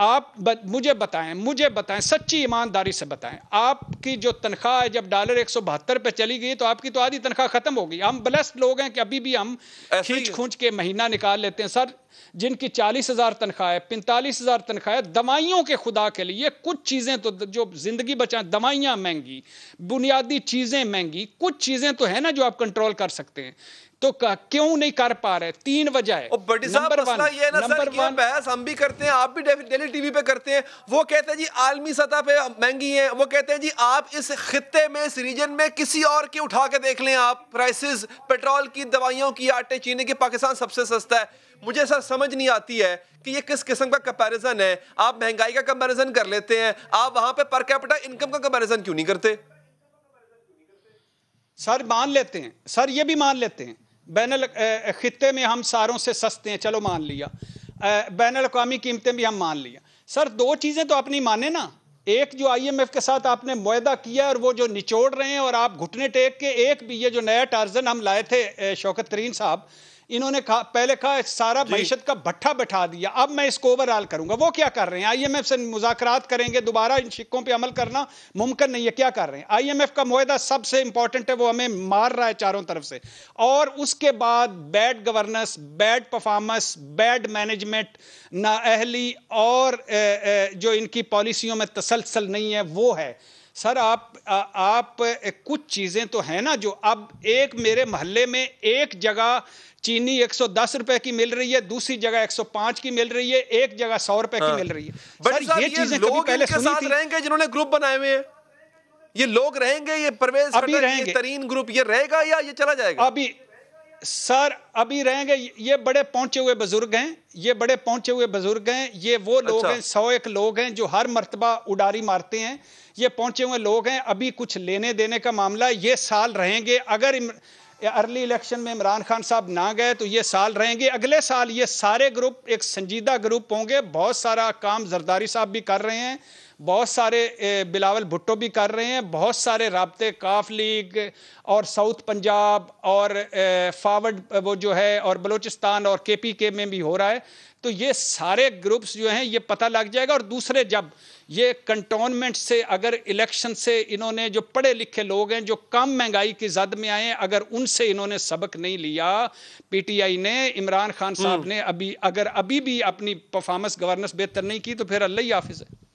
आप बत, मुझे बताएं मुझे बताएं सच्ची ईमानदारी से बताएं आपकी जो तनख्वाह है जब डॉलर एक सौ बहत्तर पे चली गई तो आपकी तो आधी तनख्वाह खत्म हो गई हम ब्लेस्ड लोग हैं कि अभी भी हम खींच खूंच के महीना निकाल लेते हैं सर जिनकी चालीस हजार तनख्वाह है पैंतालीस हजार तनख्वाह है दवाइयों के खुदा के लिए कुछ चीज़ें तो जो जिंदगी बचाए दवाइयां महंगी बुनियादी चीज़ें महंगी कुछ चीज़ें तो है ना जो आप कंट्रोल कर सकते हैं तो क्यों नहीं कर पा रहे तीन वजह है बहस हम भी करते हैं आप भी डेली टीवी पे करते हैं वो कहते हैं जी आलमी सतह पे महंगी है वो कहते हैं जी आप इस खत्ते में इस रीजन में किसी और के उठा के देख लें आप प्राइसेस पेट्रोल की दवाइयों की आटे चीनी की पाकिस्तान सबसे सस्ता है मुझे सर समझ नहीं आती है कि ये किस किस्म का कंपेरिजन है आप महंगाई का कंपेरिजन कर लेते हैं आप वहां पे पर कैपिटल इनकम का कंपेरिजन क्यों नहीं करते सर मान लेते हैं सर ये भी मान लेते हैं बैन ख़त्े में हम सारों से सस्ते हैं चलो मान लिया बैन अवी कीमतें भी हम मान लिया सर दो चीज़ें तो अपनी माने ना एक जो आईएमएफ के साथ आपने मुहिदा किया और वो जो निचोड़ रहे हैं और आप घुटने टेक के एक भी ये जो नया टार्जन हम लाए थे शौकत तरीन साहब इन्होंने कहा पहले कहा सारा मीशत का भट्ठा बैठा दिया अब मैं इसको ओवरऑल करूंगा वो क्या कर रहे हैं आईएमएफ से मुजाकरात करेंगे दोबारा इन शिक्कों पर अमल करना मुमकिन नहीं है क्या कर रहे हैं आईएमएफ का माहदा सबसे इंपॉर्टेंट है वो हमें मार रहा है चारों तरफ से और उसके बाद bad governance bad performance bad management अहली और जो इनकी पॉलिसियों में तसलसल नहीं है वो है सर आप आ, आप कुछ चीज़ें तो हैं ना जो अब एक मेरे महल्ले में एक जगह चीनी 110 रुपए की मिल रही है दूसरी जगह 105 की मिल रही है एक जगह सौ रुपए की हाँ। मिल रही है सर, सर ये, ये चीजें लोग पहले सुनी रहेंगे जिन्होंने ग्रुप बनाए हुए हैं ये लोग रहेंगे ये प्रवेश अभी रहेंगे तरीन ग्रुप ये रहेगा या ये चला जाएगा अभी सर अभी रहेंगे ये बड़े पहुंचे हुए बुजुर्ग हैं ये बड़े पहुंचे हुए बुजुर्ग हैं ये वो अच्छा। लोग हैं सौ एक लोग हैं जो हर मरतबा उडारी मारते हैं ये पहुंचे हुए लोग हैं अभी कुछ लेने देने का मामला ये साल रहेंगे अगर अर्ली इलेक्शन में इमरान खान साहब ना गए तो ये साल रहेंगे अगले साल ये सारे ग्रुप एक संजीदा ग्रुप होंगे बहुत सारा काम जरदारी साहब भी कर रहे हैं बहुत सारे बिलावल भुट्टो भी कर रहे हैं बहुत सारे रबते काफ लीग और साउथ पंजाब और फावर्ड वो जो है और बलूचिस्तान और के पी के में भी हो रहा है तो ये सारे ग्रुप्स जो हैं ये पता लग जाएगा और दूसरे जब ये कंटोनमेंट से अगर इलेक्शन से इन्होंने जो पढ़े लिखे लोग हैं जो कम महंगाई की जद में आए अगर उनसे इन्होंने सबक नहीं लिया पीटीआई ने इमरान खान साहब हम्म। ने अभी अगर अभी भी अपनी परफॉर्मेंस गवर्नेंस बेहतर नहीं की तो फिर अल्लाह ही हाफिज़ है